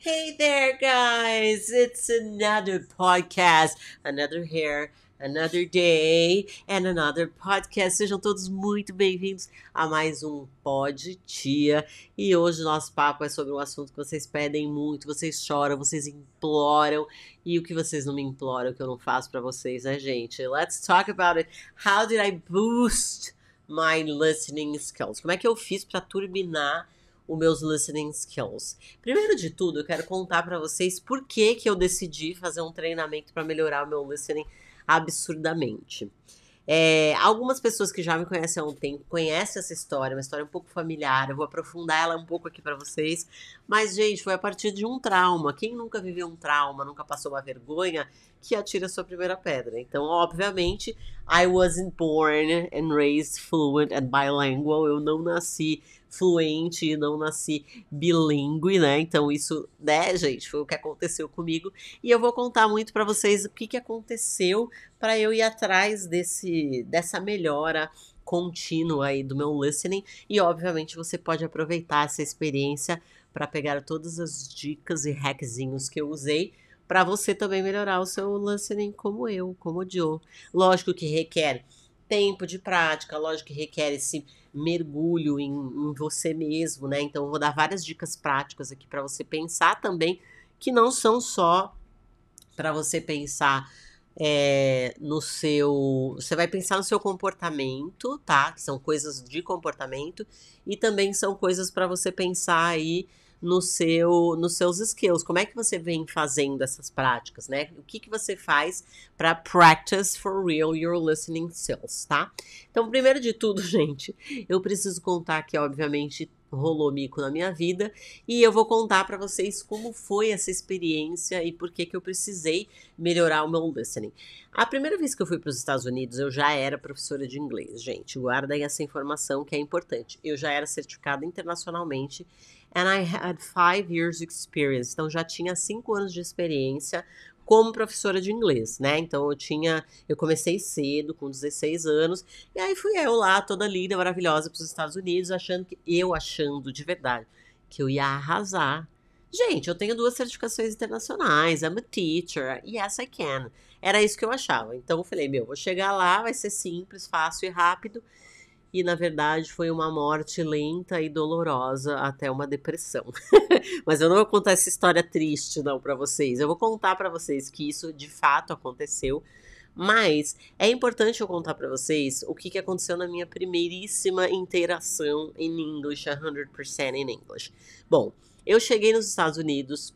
Hey there, guys! It's another podcast, another hair, another day, and another podcast. Sejam todos muito bem-vindos a mais um Pod Tia. E hoje o nosso papo é sobre um assunto que vocês pedem muito, vocês choram, vocês imploram. E o que vocês não me imploram, que eu não faço para vocês, né, gente? Let's talk about it. How did I boost my listening skills? Como é que eu fiz para turbinar? os meus listening skills. Primeiro de tudo, eu quero contar para vocês por que, que eu decidi fazer um treinamento para melhorar o meu listening absurdamente. É, algumas pessoas que já me conhecem há um tempo conhecem essa história, é uma história um pouco familiar. Eu vou aprofundar ela um pouco aqui para vocês. Mas, gente, foi a partir de um trauma. Quem nunca viveu um trauma, nunca passou uma vergonha, que atira a sua primeira pedra. Então, obviamente, I wasn't born and raised fluent and bilingual. Eu não nasci fluente e não nasci bilíngue, né? Então isso, né, gente, foi o que aconteceu comigo e eu vou contar muito para vocês o que, que aconteceu para eu ir atrás desse dessa melhora contínua aí do meu listening e obviamente você pode aproveitar essa experiência para pegar todas as dicas e hackzinhos que eu usei para você também melhorar o seu listening como eu, como o Joe. Lógico que requer tempo de prática, lógico que requer esse mergulho em, em você mesmo, né? Então, eu vou dar várias dicas práticas aqui para você pensar também, que não são só para você pensar é, no seu. Você vai pensar no seu comportamento, tá? Que são coisas de comportamento, e também são coisas para você pensar aí no seu, nos seus skills. Como é que você vem fazendo essas práticas, né? O que, que você faz para practice for real your listening skills, tá? Então, primeiro de tudo, gente, eu preciso contar que, obviamente, rolou mico na minha vida e eu vou contar para vocês como foi essa experiência e por que que eu precisei melhorar o meu listening. A primeira vez que eu fui para os Estados Unidos, eu já era professora de inglês, gente. Guardem essa informação que é importante. Eu já era certificada internacionalmente and I had five years experience. Então já tinha cinco anos de experiência como professora de inglês, né? Então eu tinha, eu comecei cedo, com 16 anos, e aí fui eu lá, toda linda, maravilhosa para os Estados Unidos, achando que eu achando de verdade que eu ia arrasar. Gente, eu tenho duas certificações internacionais, I'm a teacher, yes I can. Era isso que eu achava. Então eu falei, meu, vou chegar lá, vai ser simples, fácil e rápido e na verdade foi uma morte lenta e dolorosa até uma depressão. Mas eu não vou contar essa história triste não para vocês. Eu vou contar para vocês que isso de fato aconteceu. Mas é importante eu contar para vocês o que, que aconteceu na minha primeiríssima interação em in English, 100% em English. Bom, eu cheguei nos Estados Unidos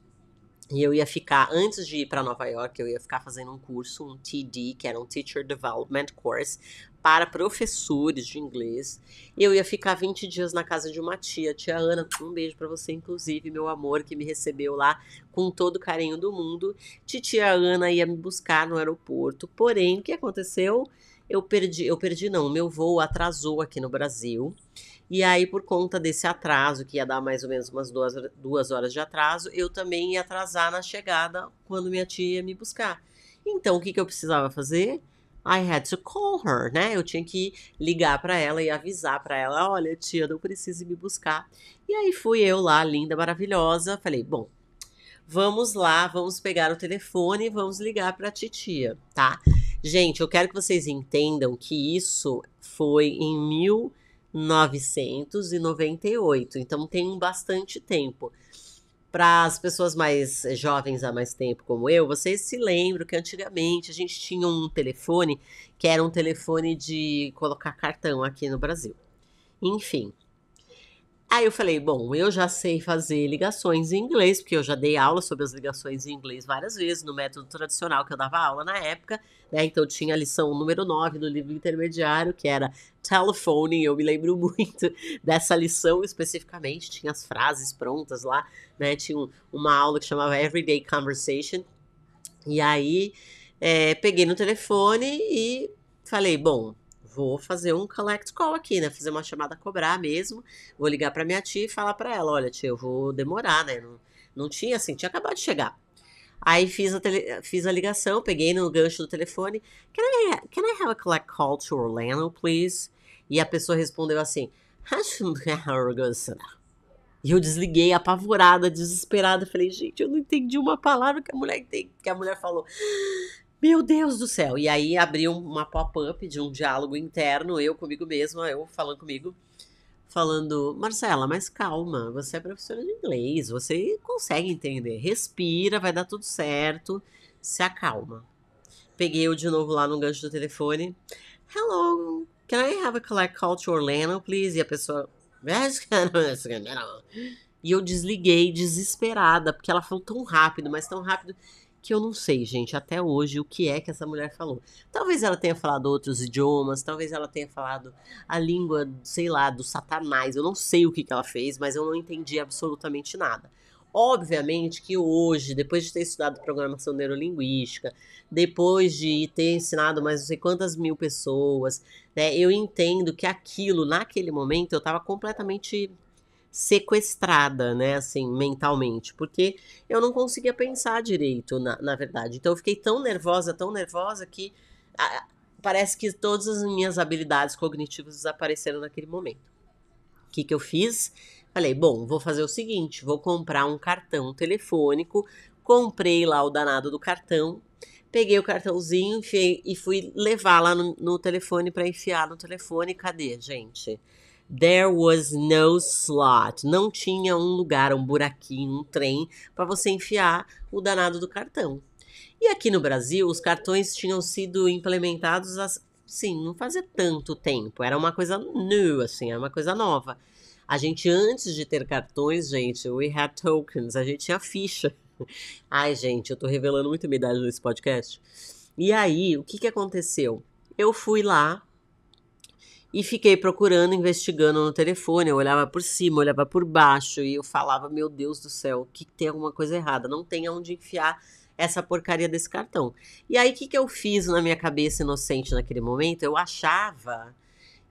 e eu ia ficar, antes de ir para Nova York, eu ia ficar fazendo um curso, um TD, que era um Teacher Development Course, para professores de inglês. eu ia ficar 20 dias na casa de uma tia, tia Ana, um beijo para você, inclusive, meu amor, que me recebeu lá com todo o carinho do mundo. Titia Ana ia me buscar no aeroporto. Porém, o que aconteceu? Eu perdi, eu perdi não, meu voo atrasou aqui no Brasil. E aí, por conta desse atraso, que ia dar mais ou menos umas duas, duas horas de atraso, eu também ia atrasar na chegada quando minha tia ia me buscar. Então, o que, que eu precisava fazer? I had to call her, né? Eu tinha que ligar para ela e avisar para ela, olha, tia, não precisa me buscar. E aí fui eu lá, linda, maravilhosa, falei, bom, vamos lá, vamos pegar o telefone e vamos ligar para a titia, tá? Gente, eu quero que vocês entendam que isso foi em 1998, então tem bastante tempo. Para as pessoas mais eh, jovens há mais tempo, como eu, vocês se lembram que antigamente a gente tinha um telefone que era um telefone de colocar cartão aqui no Brasil. Enfim, Aí eu falei, bom, eu já sei fazer ligações em inglês, porque eu já dei aula sobre as ligações em inglês várias vezes, no método tradicional que eu dava aula na época, né? Então tinha a lição número 9 do livro intermediário, que era telephone, eu me lembro muito dessa lição especificamente, tinha as frases prontas lá, né? Tinha uma aula que chamava Everyday Conversation, e aí é, peguei no telefone e falei, bom, vou fazer um collect call aqui, né? Fazer uma chamada a cobrar mesmo. Vou ligar para minha tia e falar para ela: olha, tia, eu vou demorar, né? Não, não tinha assim, tinha acabado de chegar. Aí fiz a, tele, fiz a ligação, peguei no gancho do telefone: can I, can I have a collect call to Orlando, please? E a pessoa respondeu assim: é e eu desliguei, apavorada, desesperada. Falei, gente, eu não entendi uma palavra que a mulher, que a mulher falou. Meu Deus do céu! E aí abriu uma pop-up de um diálogo interno, eu comigo mesma, eu falando comigo, falando: Marcela, mas calma, você é professora de inglês, você consegue entender. Respira, vai dar tudo certo, se acalma. Peguei eu de novo lá no gancho do telefone. Hello, can I have a collect call to Orlando, please? E a pessoa. E eu desliguei desesperada, porque ela falou tão rápido, mas tão rápido que eu não sei, gente, até hoje, o que é que essa mulher falou. Talvez ela tenha falado outros idiomas, talvez ela tenha falado a língua, sei lá, do satanás. Eu não sei o que, que ela fez, mas eu não entendi absolutamente nada. Obviamente que hoje, depois de ter estudado programação neurolinguística, depois de ter ensinado mais não sei quantas mil pessoas, né, eu entendo que aquilo, naquele momento, eu estava completamente sequestrada, né, assim, mentalmente, porque eu não conseguia pensar direito, na, na verdade. Então eu fiquei tão nervosa, tão nervosa que a, parece que todas as minhas habilidades cognitivas desapareceram naquele momento. O que, que eu fiz? Falei, bom, vou fazer o seguinte, vou comprar um cartão telefônico, comprei lá o danado do cartão, peguei o cartãozinho enfiei, e fui levar lá no, no telefone para enfiar no telefone. Cadê, gente? There was no slot. Não tinha um lugar, um buraquinho, um trem para você enfiar o danado do cartão. E aqui no Brasil, os cartões tinham sido implementados assim, não fazia tanto tempo. Era uma coisa new, assim, era uma coisa nova. A gente, antes de ter cartões, gente, we had tokens, a gente tinha ficha. Ai, gente, eu tô revelando muita humildade idade nesse podcast. E aí, o que que aconteceu? Eu fui lá e fiquei procurando, investigando no telefone. Eu olhava por cima, olhava por baixo e eu falava: Meu Deus do céu, que tem alguma coisa errada. Não tem aonde enfiar essa porcaria desse cartão. E aí, o que, que eu fiz na minha cabeça inocente naquele momento? Eu achava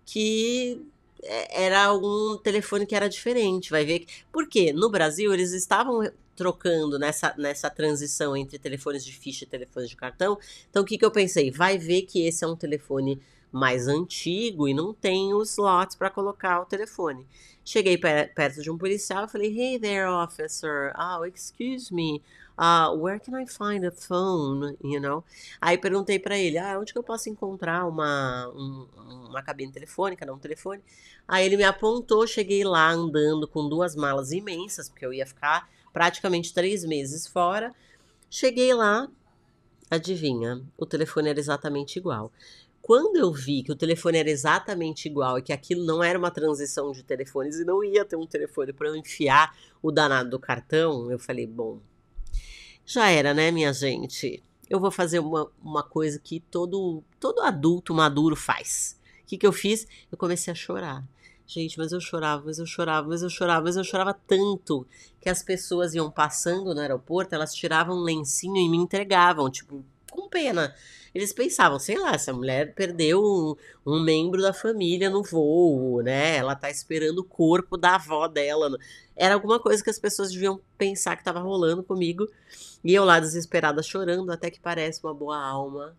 que é, era um telefone que era diferente, vai ver. Porque no Brasil eles estavam trocando nessa, nessa transição entre telefones de ficha e telefones de cartão. Então o que, que eu pensei? Vai ver que esse é um telefone mais antigo e não tem os slots para colocar o telefone. Cheguei perto de um policial e falei: Hey there, officer. Oh, excuse me. Uh, where can I find a phone? You know? Aí perguntei para ele: Ah, onde que eu posso encontrar uma, um, uma cabine telefônica, não um telefone? Aí ele me apontou. Cheguei lá andando com duas malas imensas, porque eu ia ficar praticamente três meses fora. Cheguei lá, adivinha, o telefone era exatamente igual quando eu vi que o telefone era exatamente igual e que aquilo não era uma transição de telefones e não ia ter um telefone para eu enfiar o danado do cartão, eu falei, bom, já era, né, minha gente? Eu vou fazer uma, uma coisa que todo, todo adulto maduro faz. O que, que eu fiz? Eu comecei a chorar. Gente, mas eu chorava, mas eu chorava, mas eu chorava, mas eu chorava tanto que as pessoas iam passando no aeroporto, elas tiravam um lencinho e me entregavam, tipo, com pena. Eles pensavam, sei lá, essa mulher perdeu um, um membro da família no voo, né? Ela tá esperando o corpo da avó dela. Era alguma coisa que as pessoas deviam pensar que tava rolando comigo. E eu lá desesperada chorando, até que parece uma boa alma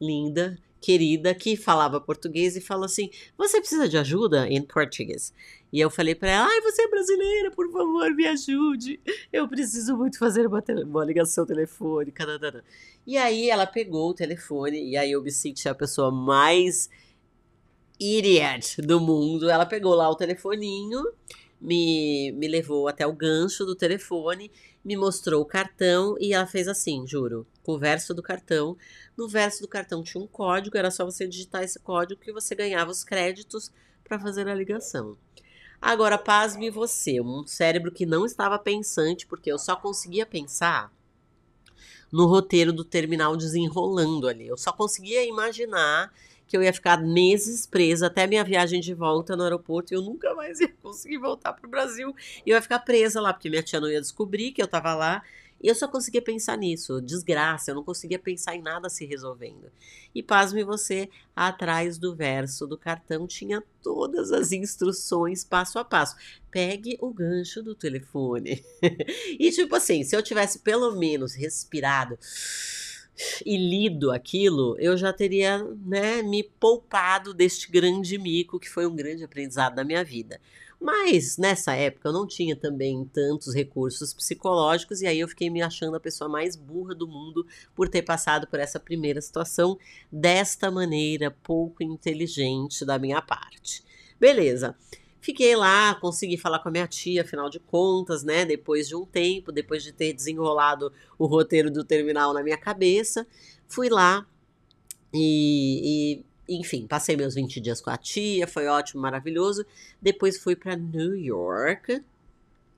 linda, querida, que falava português e falou assim: Você precisa de ajuda? Em português. E eu falei para ela: ai, você é brasileira, por favor, me ajude. Eu preciso muito fazer uma, tele, uma ligação telefônica. Dadada. Tá, tá, tá. E aí ela pegou o telefone, e aí eu me senti a pessoa mais idiot do mundo. Ela pegou lá o telefoninho, me, me levou até o gancho do telefone, me mostrou o cartão e ela fez assim, juro, com o verso do cartão. No verso do cartão tinha um código, era só você digitar esse código que você ganhava os créditos para fazer a ligação. Agora, pasme você, um cérebro que não estava pensante, porque eu só conseguia pensar no roteiro do terminal desenrolando ali. Eu só conseguia imaginar que eu ia ficar meses presa até minha viagem de volta no aeroporto e eu nunca mais ia conseguir voltar para o Brasil. E eu ia ficar presa lá, porque minha tia não ia descobrir que eu estava lá. E Eu só conseguia pensar nisso, desgraça, eu não conseguia pensar em nada se resolvendo. E pasme você, atrás do verso do cartão tinha todas as instruções passo a passo. Pegue o gancho do telefone. e tipo assim, se eu tivesse pelo menos respirado e lido aquilo, eu já teria né, me poupado deste grande mico que foi um grande aprendizado da minha vida. Mas nessa época eu não tinha também tantos recursos psicológicos e aí eu fiquei me achando a pessoa mais burra do mundo por ter passado por essa primeira situação desta maneira pouco inteligente da minha parte. Beleza. Fiquei lá, consegui falar com a minha tia, afinal de contas, né? Depois de um tempo, depois de ter desenrolado o roteiro do terminal na minha cabeça, fui lá e, enfim, passei meus 20 dias com a tia, foi ótimo, maravilhoso. Depois fui para New York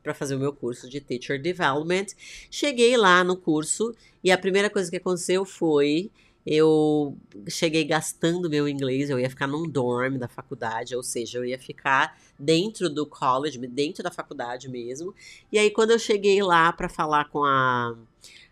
para fazer o meu curso de Teacher Development. Cheguei lá no curso e a primeira coisa que aconteceu foi eu cheguei gastando meu inglês, eu ia ficar num dorm da faculdade, ou seja, eu ia ficar dentro do college, dentro da faculdade mesmo. E aí quando eu cheguei lá para falar com a,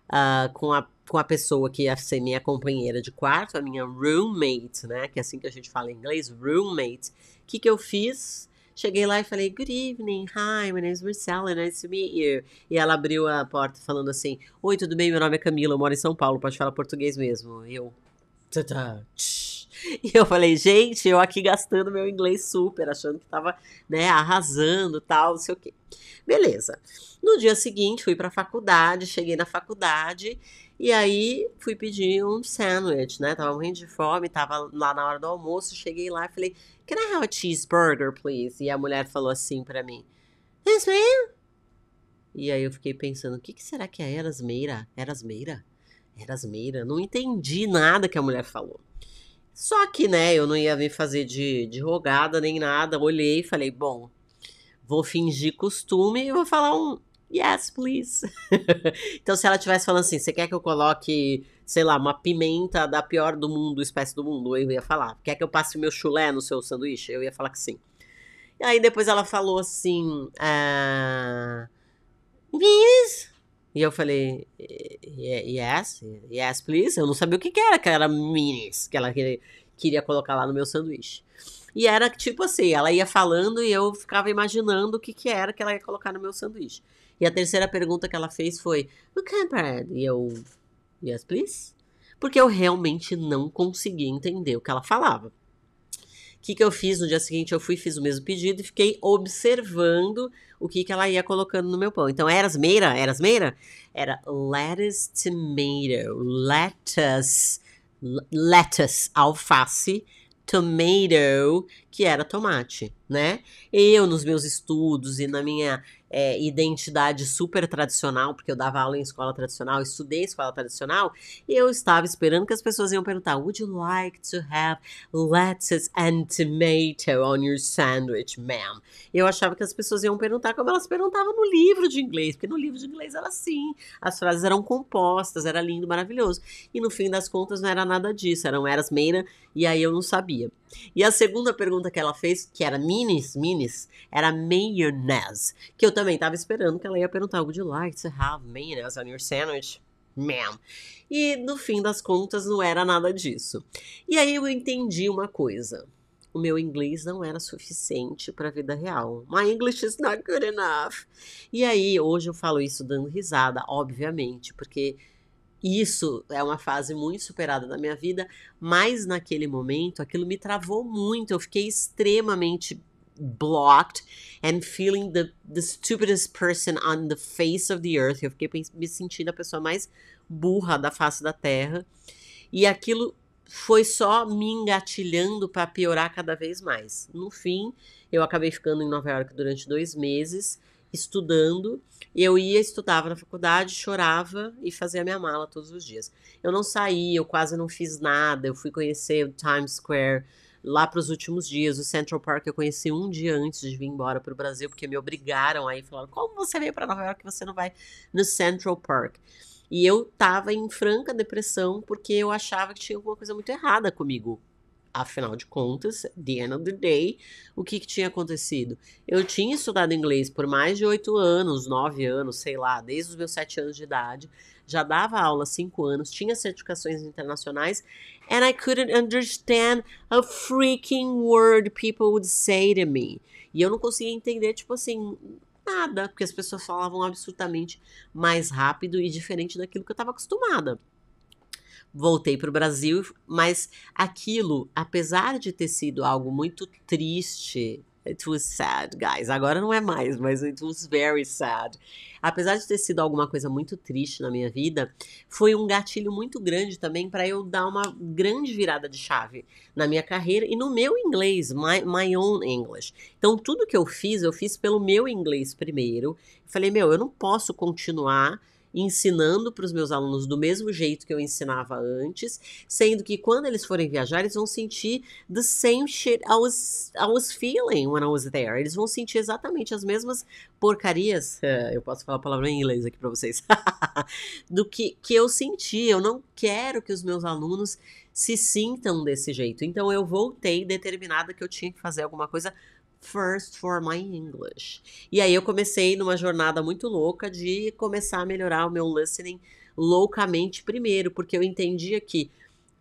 a ah, com a com a pessoa que ia é ser minha companheira de quarto, a minha roommate, né? Que é assim que a gente fala em inglês, roommate. O que, que eu fiz? Cheguei lá e falei, good evening, hi, my name is Marcella, nice to meet you. E ela abriu a porta falando assim, oi, tudo bem? Meu nome é Camila, eu moro em São Paulo, pode falar português mesmo. E eu... Tadá, e eu falei, gente, eu aqui gastando meu inglês super, achando que tava, né, arrasando, tal, não sei o quê. Beleza. No dia seguinte, fui pra faculdade, cheguei na faculdade e aí fui pedir um sandwich, né? Tava morrendo de fome, tava lá na hora do almoço, cheguei lá e falei, Can I have a cheeseburger, please? E a mulher falou assim para mim, ma'am. E aí eu fiquei pensando, o que, que será que é Erasmeira? Erasmeira? Erasmeira? Não entendi nada que a mulher falou. Só que, né, eu não ia me fazer de, de rogada nem nada. Olhei e falei, bom, vou fingir costume e vou falar um Yes, please. então, se ela tivesse falando assim, você quer que eu coloque, sei lá, uma pimenta da pior do mundo, espécie do mundo, eu ia falar. Quer que eu passe o meu chulé no seu sanduíche? Eu ia falar que sim. E aí depois ela falou assim, ah, E eu falei, yes, yes, please. Eu não sabia o que, que era, que era minis, que ela queria, queria colocar lá no meu sanduíche. E era tipo assim, ela ia falando e eu ficava imaginando o que, que era que ela ia colocar no meu sanduíche. E a terceira pergunta que ela fez foi: can I bad. E eu, Yes, please? Porque eu realmente não conseguia entender o que ela falava. O que, que eu fiz no dia seguinte? Eu fui fiz o mesmo pedido e fiquei observando o que, que ela ia colocando no meu pão. Então, era asmeira? Era asmeira? Era lettuce tomato, lettuce, lettuce, alface, tomato, que era tomate, né? Eu, nos meus estudos e na minha é, identidade super tradicional, porque eu dava aula em escola tradicional, estudei escola tradicional, e eu estava esperando que as pessoas iam perguntar: Would you like to have lettuce and tomato on your sandwich, ma'am? Eu achava que as pessoas iam perguntar como elas perguntavam no livro de inglês, porque no livro de inglês era assim, as frases eram compostas, era lindo, maravilhoso. E no fim das contas não era nada disso, eram eras meira, e aí eu não sabia. E a segunda pergunta que ela fez, que era minis, minis, era mayonnaise, que eu também tava esperando que ela ia perguntar algo de like to have mayonnaise né, on your sandwich. man. E no fim das contas não era nada disso. E aí eu entendi uma coisa. O meu inglês não era suficiente para a vida real. My English is not good enough. E aí, hoje eu falo isso dando risada, obviamente, porque isso é uma fase muito superada da minha vida, mas naquele momento aquilo me travou muito. Eu fiquei extremamente blocked and feeling the, the stupidest person on the face of the earth. Eu fiquei me sentindo a pessoa mais burra da face da terra. E aquilo foi só me engatilhando para piorar cada vez mais. No fim, eu acabei ficando em Nova York durante dois meses, estudando. Eu ia, estudava na faculdade, chorava e fazia minha mala todos os dias. Eu não saí, eu quase não fiz nada. Eu fui conhecer o Times Square lá para os últimos dias. O Central Park eu conheci um dia antes de vir embora para o Brasil, porque me obrigaram aí, falaram: como você veio para Nova York você não vai no Central Park? E eu tava em franca depressão porque eu achava que tinha alguma coisa muito errada comigo. Afinal de contas, the end of the day, o que, que tinha acontecido? Eu tinha estudado inglês por mais de oito anos, nove anos, sei lá, desde os meus sete anos de idade, já dava aula cinco anos, tinha certificações internacionais and I couldn't understand a freaking word people would say to me. E eu não conseguia entender, tipo assim, nada, porque as pessoas falavam absolutamente mais rápido e diferente daquilo que eu estava acostumada. Voltei para o Brasil, mas aquilo, apesar de ter sido algo muito triste It was sad, guys. Agora não é mais, mas it was very sad. Apesar de ter sido alguma coisa muito triste na minha vida, foi um gatilho muito grande também para eu dar uma grande virada de chave na minha carreira e no meu inglês, my, my own English. Então, tudo que eu fiz, eu fiz pelo meu inglês primeiro. Falei, meu, eu não posso continuar ensinando para os meus alunos do mesmo jeito que eu ensinava antes, sendo que quando eles forem viajar, eles vão sentir the same shit I was, I was feeling when I was there. Eles vão sentir exatamente as mesmas porcarias, eu posso falar a palavra em inglês aqui para vocês, do que, que eu senti. Eu não quero que os meus alunos se sintam desse jeito. Então eu voltei determinada que eu tinha que fazer alguma coisa first for my English. E aí eu comecei numa jornada muito louca de começar a melhorar o meu listening loucamente primeiro, porque eu entendia que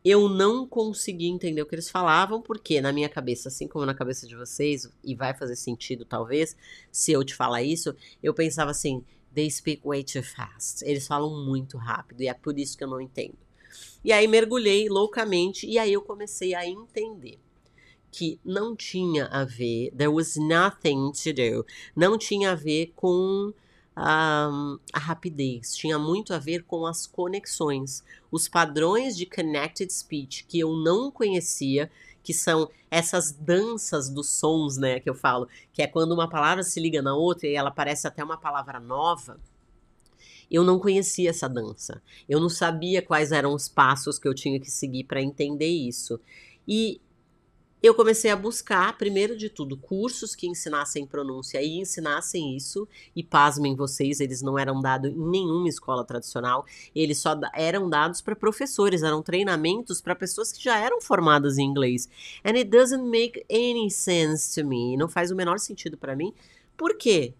eu não conseguia entender o que eles falavam, porque na minha cabeça, assim como na cabeça de vocês, e vai fazer sentido talvez, se eu te falar isso, eu pensava assim, they speak way too fast. Eles falam muito rápido e é por isso que eu não entendo. E aí mergulhei loucamente e aí eu comecei a entender que não tinha a ver, there was nothing to do, não tinha a ver com um, a rapidez, tinha muito a ver com as conexões, os padrões de connected speech que eu não conhecia, que são essas danças dos sons, né, que eu falo, que é quando uma palavra se liga na outra e ela parece até uma palavra nova. Eu não conhecia essa dança. Eu não sabia quais eram os passos que eu tinha que seguir para entender isso. E eu comecei a buscar, primeiro de tudo, cursos que ensinassem pronúncia e ensinassem isso. E pasmem vocês, eles não eram dados em nenhuma escola tradicional, eles só eram dados para professores, eram treinamentos para pessoas que já eram formadas em inglês. And it doesn't make any sense to me. Não faz o menor sentido para mim. Por quê?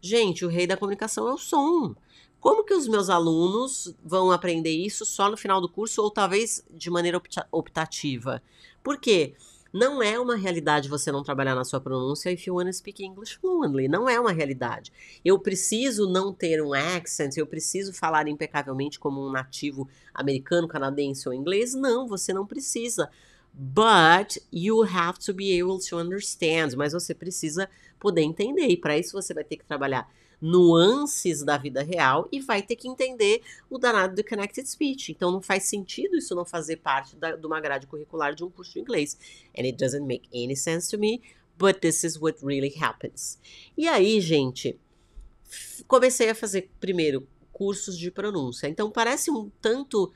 Gente, o rei da comunicação é o som. Como que os meus alunos vão aprender isso só no final do curso ou talvez de maneira optativa? Por quê? Porque não é uma realidade você não trabalhar na sua pronúncia if you wanna speak English fluently. Não é uma realidade. Eu preciso não ter um accent, eu preciso falar impecavelmente como um nativo americano, canadense ou inglês. Não, você não precisa. But you have to be able to understand. Mas você precisa poder entender. E para isso você vai ter que trabalhar nuances da vida real e vai ter que entender o danado do Connected Speech. Então não faz sentido isso não fazer parte da, de uma grade curricular de um curso de inglês. And it doesn't make any sense to me, but this is what really happens. E aí, gente, comecei a fazer primeiro cursos de pronúncia. Então parece um tanto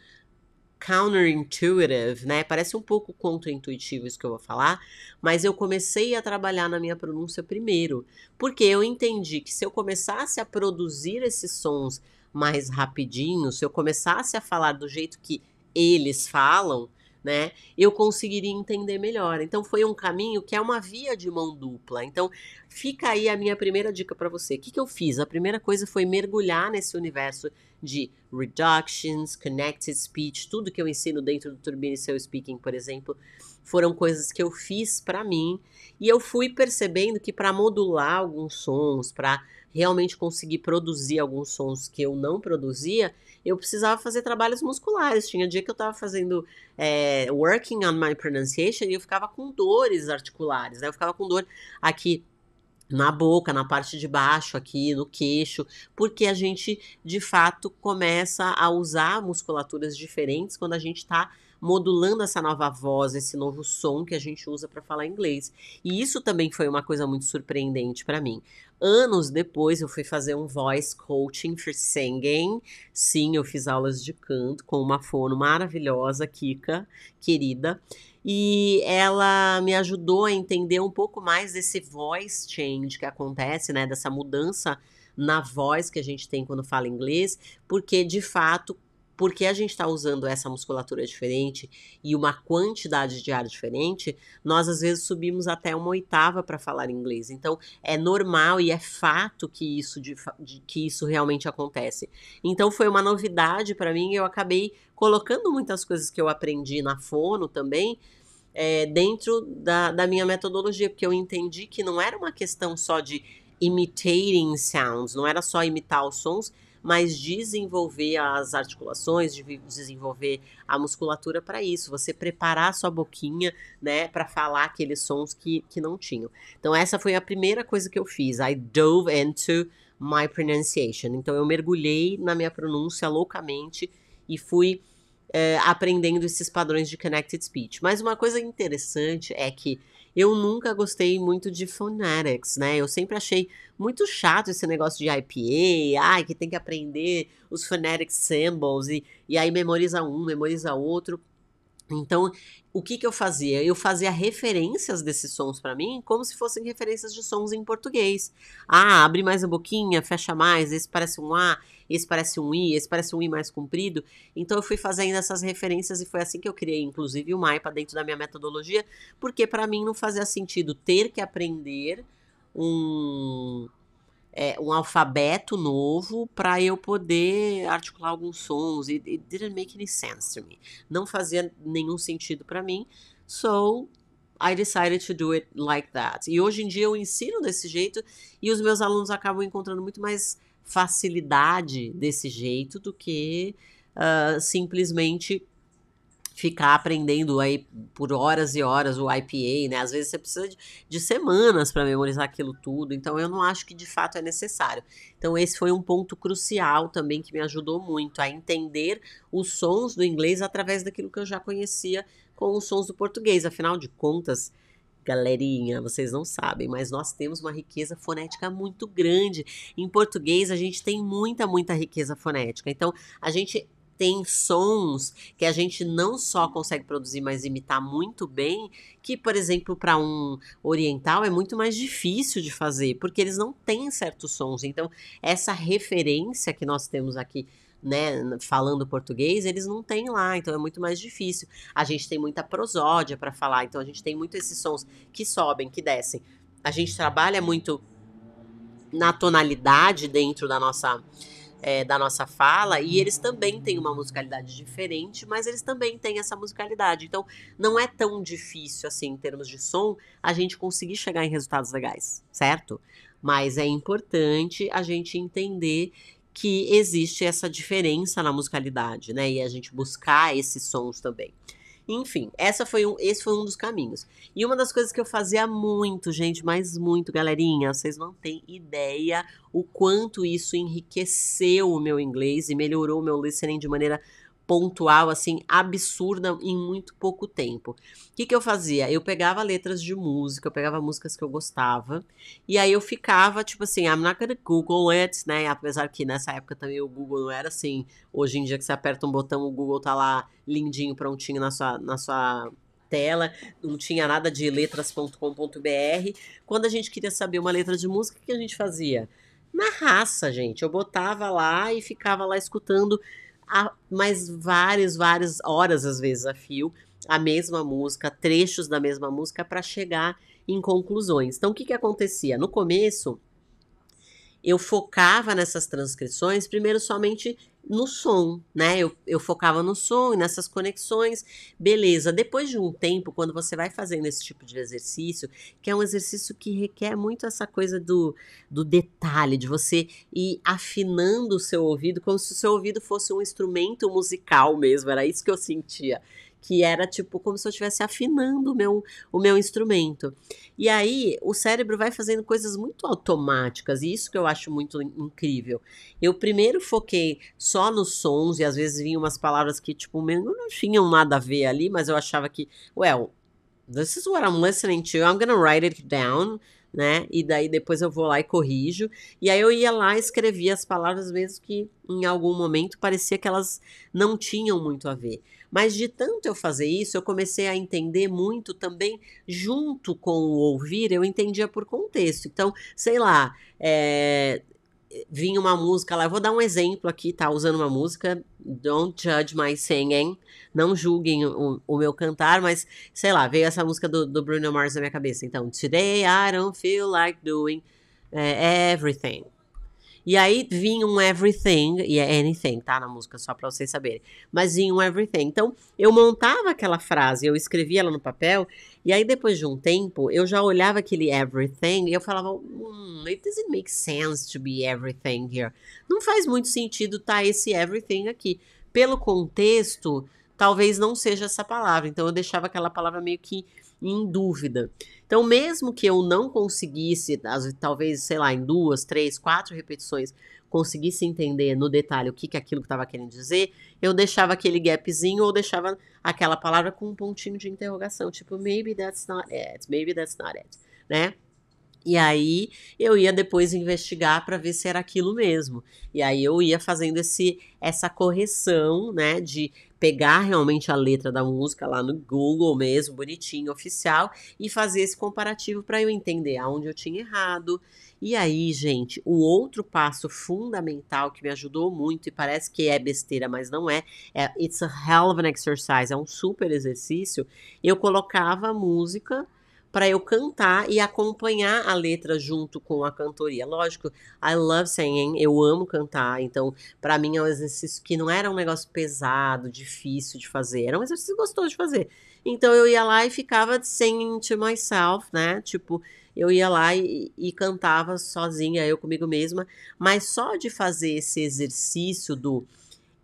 counterintuitive, né? Parece um pouco contraintuitivo isso que eu vou falar, mas eu comecei a trabalhar na minha pronúncia primeiro, porque eu entendi que se eu começasse a produzir esses sons mais rapidinho, se eu começasse a falar do jeito que eles falam, né, eu conseguiria entender melhor. Então foi um caminho que é uma via de mão dupla. Então fica aí a minha primeira dica para você. O que, que eu fiz? A primeira coisa foi mergulhar nesse universo de reductions, connected speech, tudo que eu ensino dentro do Turbine Cell Speaking, por exemplo, foram coisas que eu fiz para mim e eu fui percebendo que para modular alguns sons, para realmente conseguir produzir alguns sons que eu não produzia, eu precisava fazer trabalhos musculares. Tinha dia que eu estava fazendo é, working on my pronunciation e eu ficava com dores articulares, né? Eu ficava com dor aqui na boca, na parte de baixo aqui, no queixo, porque a gente de fato começa a usar musculaturas diferentes quando a gente está modulando essa nova voz, esse novo som que a gente usa para falar inglês. E isso também foi uma coisa muito surpreendente para mim. Anos depois eu fui fazer um voice coaching for singing. Sim, eu fiz aulas de canto com uma fono maravilhosa, Kika, querida e ela me ajudou a entender um pouco mais desse voice change que acontece, né, dessa mudança na voz que a gente tem quando fala inglês, porque de fato, porque a gente está usando essa musculatura diferente e uma quantidade de ar diferente, nós às vezes subimos até uma oitava para falar inglês. Então é normal e é fato que isso, de, de, que isso realmente acontece. Então foi uma novidade para mim e eu acabei colocando muitas coisas que eu aprendi na fono também é, dentro da, da minha metodologia, porque eu entendi que não era uma questão só de imitating sounds, não era só imitar os sons, mas desenvolver as articulações, desenvolver a musculatura para isso, você preparar a sua boquinha, né, para falar aqueles sons que, que não tinham. Então essa foi a primeira coisa que eu fiz. I dove into my pronunciation. Então eu mergulhei na minha pronúncia loucamente e fui é, aprendendo esses padrões de connected speech. Mas uma coisa interessante é que eu nunca gostei muito de phonetics, né? Eu sempre achei muito chato esse negócio de IPA, ai, que tem que aprender os phonetic symbols e, e aí memoriza um, memoriza outro. Então, o que, que eu fazia? Eu fazia referências desses sons para mim, como se fossem referências de sons em português. Ah, abre mais a boquinha, fecha mais, esse parece um A, esse parece um I, esse parece um I mais comprido. Então, eu fui fazendo essas referências e foi assim que eu criei, inclusive, o mai para dentro da minha metodologia, porque para mim não fazia sentido ter que aprender um é, um alfabeto novo para eu poder articular alguns sons. It, it didn't make any sense to me. Não fazia nenhum sentido para mim. So I decided to do it like that. E hoje em dia eu ensino desse jeito e os meus alunos acabam encontrando muito mais facilidade desse jeito do que uh, simplesmente ficar aprendendo aí por horas e horas o IPA, né? Às vezes você precisa de, de semanas para memorizar aquilo tudo, então eu não acho que de fato é necessário. Então esse foi um ponto crucial também que me ajudou muito a entender os sons do inglês através daquilo que eu já conhecia com os sons do português. Afinal de contas, galerinha, vocês não sabem, mas nós temos uma riqueza fonética muito grande. Em português, a gente tem muita, muita riqueza fonética. Então, a gente tem sons que a gente não só consegue produzir, mas imitar muito bem, que, por exemplo, para um oriental é muito mais difícil de fazer, porque eles não têm certos sons. Então, essa referência que nós temos aqui né, falando português, eles não têm lá, então é muito mais difícil. A gente tem muita prosódia para falar, então a gente tem muito esses sons que sobem, que descem. A gente trabalha muito na tonalidade dentro da nossa é, da nossa fala, e eles também têm uma musicalidade diferente, mas eles também têm essa musicalidade. Então, não é tão difícil, assim, em termos de som, a gente conseguir chegar em resultados legais, certo? Mas é importante a gente entender que existe essa diferença na musicalidade, né? E a gente buscar esses sons também. Enfim, essa foi um, esse foi um dos caminhos. E uma das coisas que eu fazia muito, gente, mas muito, galerinha, vocês não têm ideia o quanto isso enriqueceu o meu inglês e melhorou o meu listening de maneira pontual, assim, absurda em muito pouco tempo. O que, que eu fazia? Eu pegava letras de música, eu pegava músicas que eu gostava, e aí eu ficava, tipo assim, I'm not gonna Google it, né? Apesar que nessa época também o Google não era assim. Hoje em dia que você aperta um botão, o Google tá lá lindinho, prontinho na sua. Na sua tela, não tinha nada de letras.com.br. Quando a gente queria saber uma letra de música, o que a gente fazia? Na raça, gente. Eu botava lá e ficava lá escutando a, mas várias, várias horas, às vezes, a fio, a mesma música, trechos da mesma música, para chegar em conclusões. Então, o que, que acontecia? No começo, eu focava nessas transcrições, primeiro somente no som, né? Eu, eu focava no som e nessas conexões, beleza. Depois de um tempo, quando você vai fazendo esse tipo de exercício, que é um exercício que requer muito essa coisa do, do detalhe, de você ir afinando o seu ouvido, como se o seu ouvido fosse um instrumento musical mesmo, era isso que eu sentia que era tipo como se eu estivesse afinando o meu, o meu instrumento. E aí o cérebro vai fazendo coisas muito automáticas, e isso que eu acho muito incrível. Eu primeiro foquei só nos sons, e às vezes vinham umas palavras que, tipo, não tinham nada a ver ali, mas eu achava que, well, this is what I'm listening to, I'm gonna write it down. Né? E daí depois eu vou lá e corrijo. E aí eu ia lá e escrevia as palavras mesmo que em algum momento parecia que elas não tinham muito a ver. Mas de tanto eu fazer isso, eu comecei a entender muito também, junto com o ouvir, eu entendia por contexto. Então, sei lá, é, vinha uma música lá, eu vou dar um exemplo aqui, tá? Usando uma música, Don't Judge My Singing, não julguem o, o meu cantar, mas sei lá, veio essa música do, do, Bruno Mars na minha cabeça. Então, Today I don't feel like doing eh, everything. E aí vinha um everything, e é anything, tá? Na música, só pra vocês saberem. Mas vinha um everything. Então, eu montava aquela frase, eu escrevia ela no papel, e aí depois de um tempo, eu já olhava aquele everything e eu falava, hum, it doesn't make sense to be everything here. Não faz muito sentido tá esse everything aqui. Pelo contexto, talvez não seja essa palavra. Então, eu deixava aquela palavra meio que em dúvida. Então, mesmo que eu não conseguisse, talvez, sei lá, em duas, três, quatro repetições, conseguisse entender no detalhe o que, que aquilo que estava querendo dizer, eu deixava aquele gapzinho ou deixava aquela palavra com um pontinho de interrogação, tipo, maybe that's not it, maybe that's not it, né? E aí eu ia depois investigar para ver se era aquilo mesmo. E aí eu ia fazendo esse essa correção, né, de pegar realmente a letra da música lá no Google mesmo, bonitinho, oficial, e fazer esse comparativo para eu entender aonde eu tinha errado. E aí, gente, o outro passo fundamental que me ajudou muito e parece que é besteira, mas não é, é it's a hell of an exercise, é um super exercício. Eu colocava a música para eu cantar e acompanhar a letra junto com a cantoria. Lógico, I love singing, eu amo cantar, então para mim é um exercício que não era um negócio pesado, difícil de fazer, era um exercício gostoso de fazer. Então eu ia lá e ficava singing to myself, né? Tipo, eu ia lá e, e, cantava sozinha, eu comigo mesma, mas só de fazer esse exercício do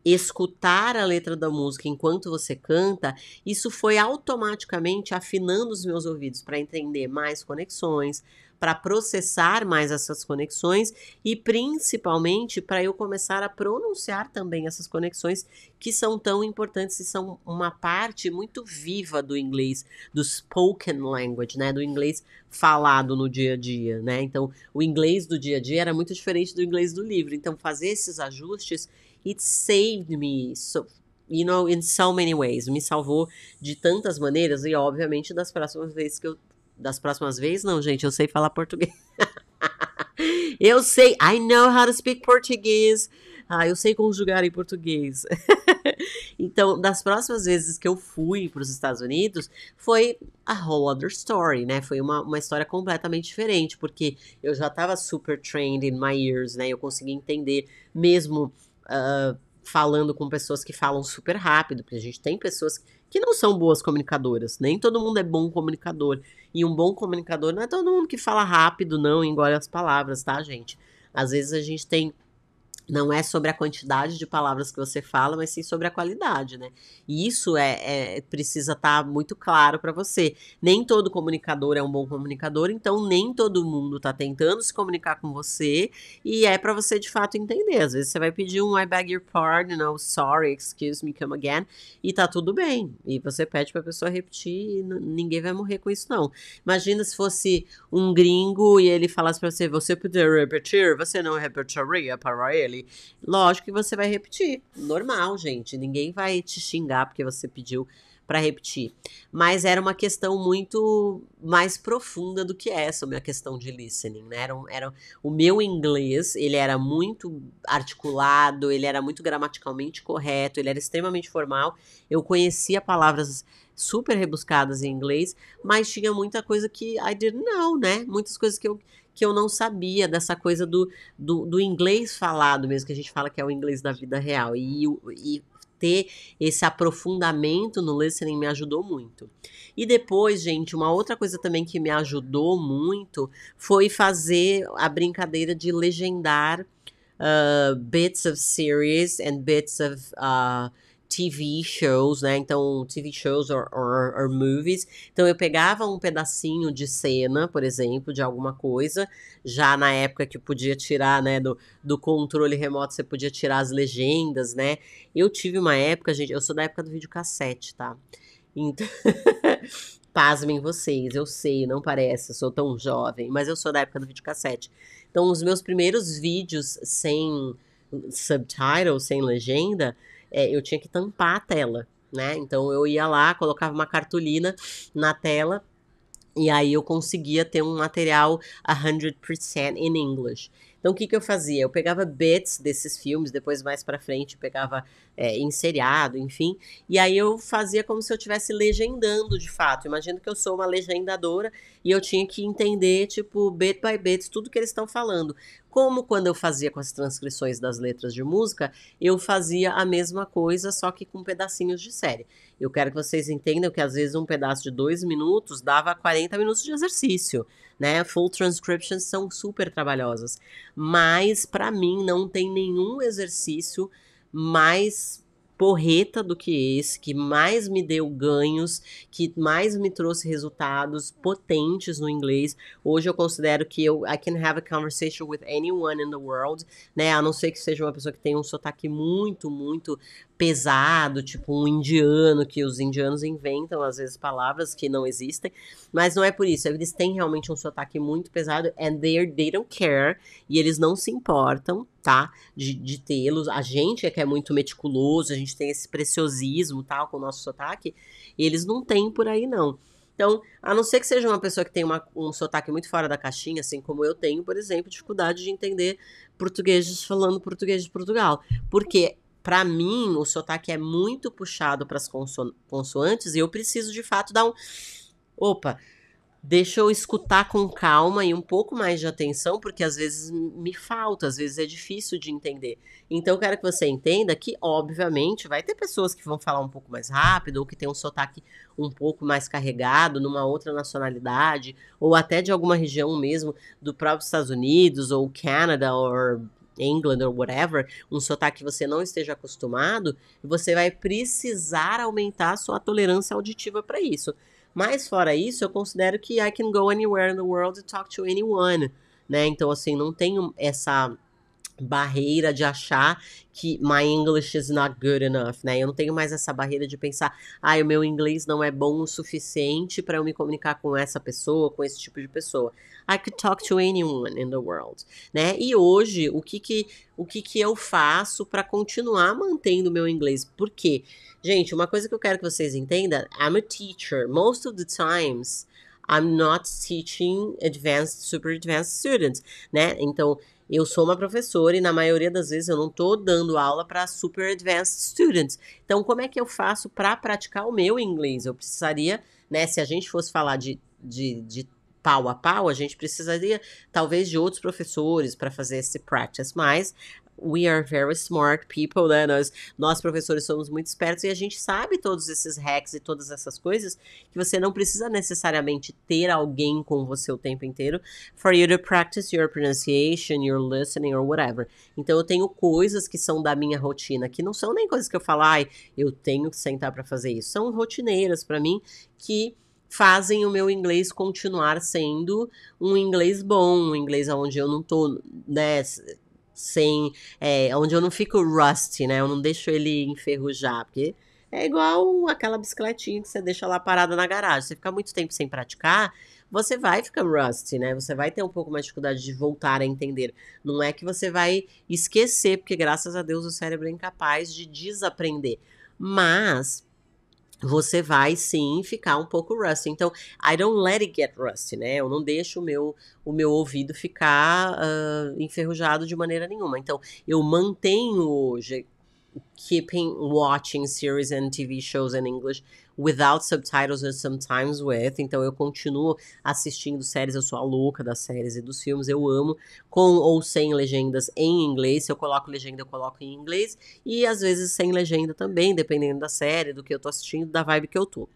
escutar a letra da música enquanto você canta, isso foi automaticamente afinando os meus ouvidos para entender mais conexões, para processar mais essas conexões e principalmente para eu começar a pronunciar também essas conexões que são tão importantes e são uma parte muito viva do inglês, do spoken language, né, do inglês falado no dia a dia, né? Então, o inglês do dia a dia era muito diferente do inglês do livro. Então, fazer esses ajustes It saved me, so, you know, in so many ways. Me salvou de tantas maneiras e, obviamente, das próximas vezes que eu. Das próximas vezes, não, gente, eu sei falar português. eu sei, I know how to speak português. Ah, eu sei conjugar em português. então, das próximas vezes que eu fui para os Estados Unidos, foi a whole other story, né? Foi uma, uma história completamente diferente, porque eu já estava super trained in my ears, né? Eu consegui entender mesmo uh, falando com pessoas que falam super rápido, porque a gente tem pessoas que não são boas comunicadoras, nem todo mundo é bom comunicador. E um bom comunicador não é todo mundo que fala rápido, não, engole as palavras, tá, gente? Às vezes a gente tem não é sobre a quantidade de palavras que você fala, mas sim sobre a qualidade, né? E isso é, é precisa estar tá muito claro para você. Nem todo comunicador é um bom comunicador, então nem todo mundo está tentando se comunicar com você e é para você de fato entender. Às vezes você vai pedir um I beg your pardon, ou sorry, excuse me, come again, e tá tudo bem. E você pede para a pessoa repetir e ninguém vai morrer com isso não. Imagina se fosse um gringo e ele falasse para você, você poderia repetir, você não repetiria para ele? Lógico que você vai repetir. Normal, gente. Ninguém vai te xingar porque você pediu para repetir. Mas era uma questão muito mais profunda do que essa, a minha questão de listening, né? Era, era, o meu inglês, ele era muito articulado, ele era muito gramaticalmente correto, ele era extremamente formal. Eu conhecia palavras super rebuscadas em inglês, mas tinha muita coisa que I didn't know, né? Muitas coisas que eu que eu não sabia dessa coisa do, do, do inglês falado mesmo, que a gente fala que é o inglês da vida real. E, e ter esse aprofundamento no listening me ajudou muito. E depois, gente, uma outra coisa também que me ajudou muito foi fazer a brincadeira de legendar uh, bits of series and bits of. Uh, TV shows, né? Então, TV shows or, or, or, movies. Então, eu pegava um pedacinho de cena, por exemplo, de alguma coisa, já na época que podia tirar, né, do, do controle remoto, você podia tirar as legendas, né? Eu tive uma época, gente, eu sou da época do videocassete, tá? Então. Pasmem vocês, eu sei, não parece, eu sou tão jovem, mas eu sou da época do videocassete. Então, os meus primeiros vídeos sem subtitle, sem legenda, é, eu tinha que tampar a tela, né? Então eu ia lá, colocava uma cartolina na tela e aí eu conseguia ter um material 100% in English. Então o que, que eu fazia? Eu pegava bits desses filmes, depois mais para frente pegava é, em seriado, enfim, e aí eu fazia como se eu estivesse legendando de fato. Imagino que eu sou uma legendadora e eu tinha que entender, tipo, bit by bit, tudo que eles estão falando. Como quando eu fazia com as transcrições das letras de música, eu fazia a mesma coisa, só que com pedacinhos de série. Eu quero que vocês entendam que às vezes um pedaço de dois minutos dava 40 minutos de exercício, né? Full transcriptions são super trabalhosas. Mas, para mim, não tem nenhum exercício mais porreta do que esse, que mais me deu ganhos, que mais me trouxe resultados potentes no inglês. Hoje eu considero que eu I can have a conversation with anyone in the world, né? A não ser que seja uma pessoa que tenha um sotaque muito, muito pesado, tipo um indiano, que os indianos inventam às vezes palavras que não existem, mas não é por isso. Eles têm realmente um sotaque muito pesado, and they, don't care, e eles não se importam, tá? De, de tê-los. A gente é que é muito meticuloso, a gente tem esse preciosismo tal com o nosso sotaque, e eles não têm por aí não. Então, a não ser que seja uma pessoa que tem uma, um sotaque muito fora da caixinha, assim como eu tenho, por exemplo, dificuldade de entender portugueses falando português de Portugal. Porque para mim, o sotaque é muito puxado para as conso consoantes e eu preciso de fato dar um. Opa, deixa eu escutar com calma e um pouco mais de atenção, porque às vezes me falta, às vezes é difícil de entender. Então, eu quero que você entenda que, obviamente, vai ter pessoas que vão falar um pouco mais rápido, ou que tem um sotaque um pouco mais carregado, numa outra nacionalidade, ou até de alguma região mesmo, do próprio Estados Unidos, ou Canadá, ou England ou whatever, um sotaque que você não esteja acostumado, você vai precisar aumentar a sua tolerância auditiva para isso. Mas fora isso, eu considero que I can go anywhere in the world and talk to anyone, né? Então assim, não tenho essa barreira de achar que my English is not good enough, né? Eu não tenho mais essa barreira de pensar, ah, o meu inglês não é bom o suficiente para eu me comunicar com essa pessoa, com esse tipo de pessoa. I could talk to anyone in the world, né? E hoje, o que que, o que, que eu faço para continuar mantendo meu inglês? Por quê? Gente, uma coisa que eu quero que vocês entendam, I'm a teacher. Most of the times I'm not teaching advanced, super advanced students, né? Então, eu sou uma professora e na maioria das vezes eu não estou dando aula para super advanced students. Então, como é que eu faço para praticar o meu inglês? Eu precisaria, né, se a gente fosse falar de, de, de pau a pau, a gente precisaria talvez de outros professores para fazer esse practice, mas we are very smart people, né? Nós, nós professores somos muito espertos e a gente sabe todos esses hacks e todas essas coisas que você não precisa necessariamente ter alguém com você o tempo inteiro for you to practice your pronunciation, your listening or whatever. Então eu tenho coisas que são da minha rotina, que não são nem coisas que eu falo, ai, eu tenho que sentar para fazer isso. São rotineiras para mim que fazem o meu inglês continuar sendo um inglês bom, um inglês onde eu não tô, né, sem. É, onde eu não fico rusty, né? Eu não deixo ele enferrujar, porque é igual aquela bicicletinha que você deixa lá parada na garagem. Você fica muito tempo sem praticar, você vai ficar rusty, né? Você vai ter um pouco mais de dificuldade de voltar a entender. Não é que você vai esquecer, porque graças a Deus o cérebro é incapaz de desaprender. Mas você vai sim ficar um pouco rusty. Então, I don't let it get rusty, né? Eu não deixo o meu, o meu ouvido ficar uh, enferrujado de maneira nenhuma. Então, eu mantenho hoje keeping watching series and TV shows in English without subtitles and sometimes with. Então eu continuo assistindo séries, eu sou a louca das séries e dos filmes, eu amo, com ou sem legendas em inglês. Se eu coloco legenda, eu coloco em inglês. E às vezes sem legenda também, dependendo da série, do que eu tô assistindo, da vibe que eu tô.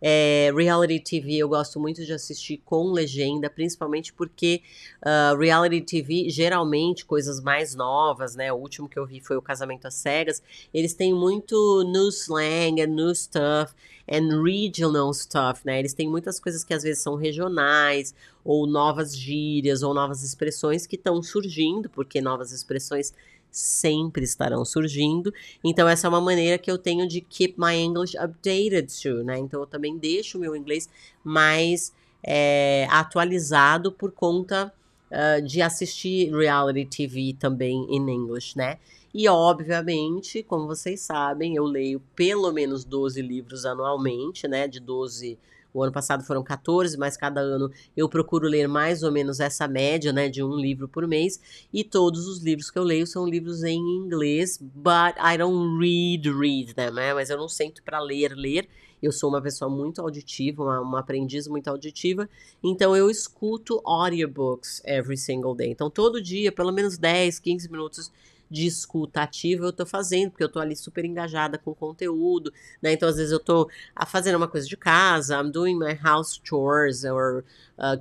É, reality TV eu gosto muito de assistir com legenda, principalmente porque uh, reality TV, geralmente, coisas mais novas, né? O último que eu vi foi o Casamento às Cegas. Eles têm muito new slang, é new stuff, and é regional stuff, né? Eles têm muitas coisas que às vezes são regionais, ou novas gírias, ou novas expressões que estão surgindo, porque novas expressões sempre estarão surgindo. Então, essa é uma maneira que eu tenho de keep my English updated né? Então, eu também deixo o meu inglês mais é, atualizado por conta uh, de assistir reality TV também em inglês, né? E, obviamente, como vocês sabem, eu leio pelo menos 12 livros anualmente, né? De 12 livros o ano passado foram 14, mas cada ano eu procuro ler mais ou menos essa média, né, de um livro por mês. E todos os livros que eu leio são livros em inglês, but I don't read, read them, né, né? Mas eu não sento para ler, ler. Eu sou uma pessoa muito auditiva, uma, uma, aprendiz muito auditiva, então eu escuto audiobooks every single day. Então todo dia, pelo menos 10, 15 minutos, de escuta ativa eu tô fazendo, porque eu tô ali super engajada com o conteúdo, né? Então, às vezes eu tô ah, fazendo uma coisa de casa, I'm doing my house chores, or uh,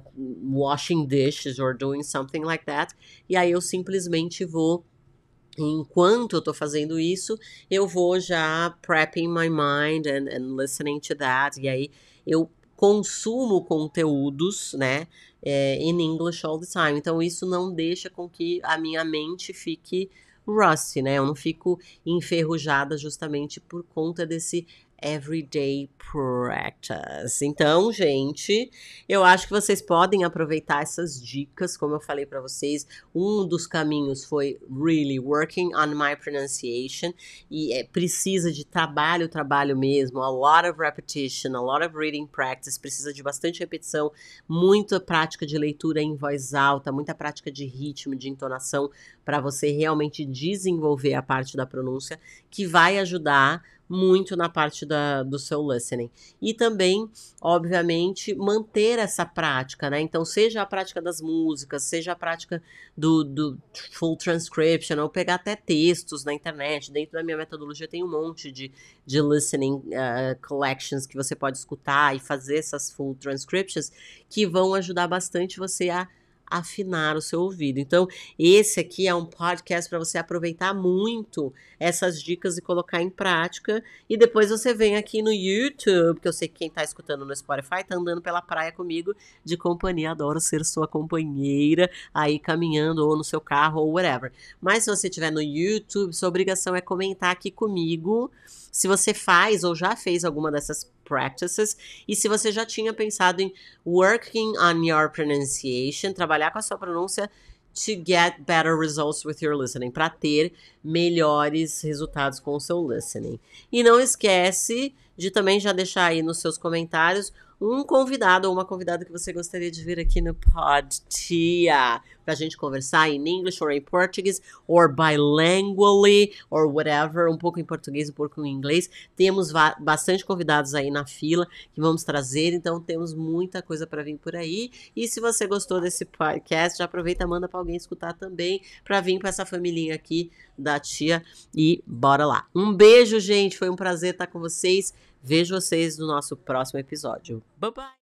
washing dishes, or doing something like that, e aí eu simplesmente vou enquanto eu tô fazendo isso, eu vou já prepping my mind and, and listening to that. E aí eu consumo conteúdos, né, em eh, English all the time. Então isso não deixa com que a minha mente fique Rusty, né? Eu não fico enferrujada justamente por conta desse Everyday Practice. Então, gente, eu acho que vocês podem aproveitar essas dicas, como eu falei para vocês. Um dos caminhos foi really working on my pronunciation e é, precisa de trabalho, trabalho mesmo, a lot of repetition, a lot of reading practice, precisa de bastante repetição, muita prática de leitura em voz alta, muita prática de ritmo, de entonação para você realmente desenvolver a parte da pronúncia que vai ajudar muito na parte da, do seu listening. E também, obviamente, manter essa prática, né? Então, seja a prática das músicas, seja a prática do, do full transcription, ou pegar até textos na internet. Dentro da minha metodologia tem um monte de, de listening uh, collections que você pode escutar e fazer essas full transcriptions que vão ajudar bastante você a afinar o seu ouvido. Então, esse aqui é um podcast para você aproveitar muito essas dicas e colocar em prática. E depois você vem aqui no YouTube, que eu sei que quem está escutando no Spotify está andando pela praia comigo de companhia. Adoro ser sua companheira aí caminhando ou no seu carro ou whatever. Mas se você estiver no YouTube, sua obrigação é comentar aqui comigo se você faz ou já fez alguma dessas practices e se você já tinha pensado em working on your pronunciation, trabalhar com a sua pronúncia to get better results with your listening, para ter melhores resultados com o seu listening. E não esquece de também já deixar aí nos seus comentários um convidado ou uma convidada que você gostaria de vir aqui no Pod Tia a gente conversar em English or em português or bilingually or whatever, um pouco em português, um pouco em inglês. Temos bastante convidados aí na fila que vamos trazer, então temos muita coisa para vir por aí. E se você gostou desse podcast, já aproveita, manda para alguém escutar também para vir com essa familhinha aqui da tia e bora lá. Um beijo, gente, foi um prazer estar com vocês. Vejo vocês no nosso próximo episódio. Bye bye!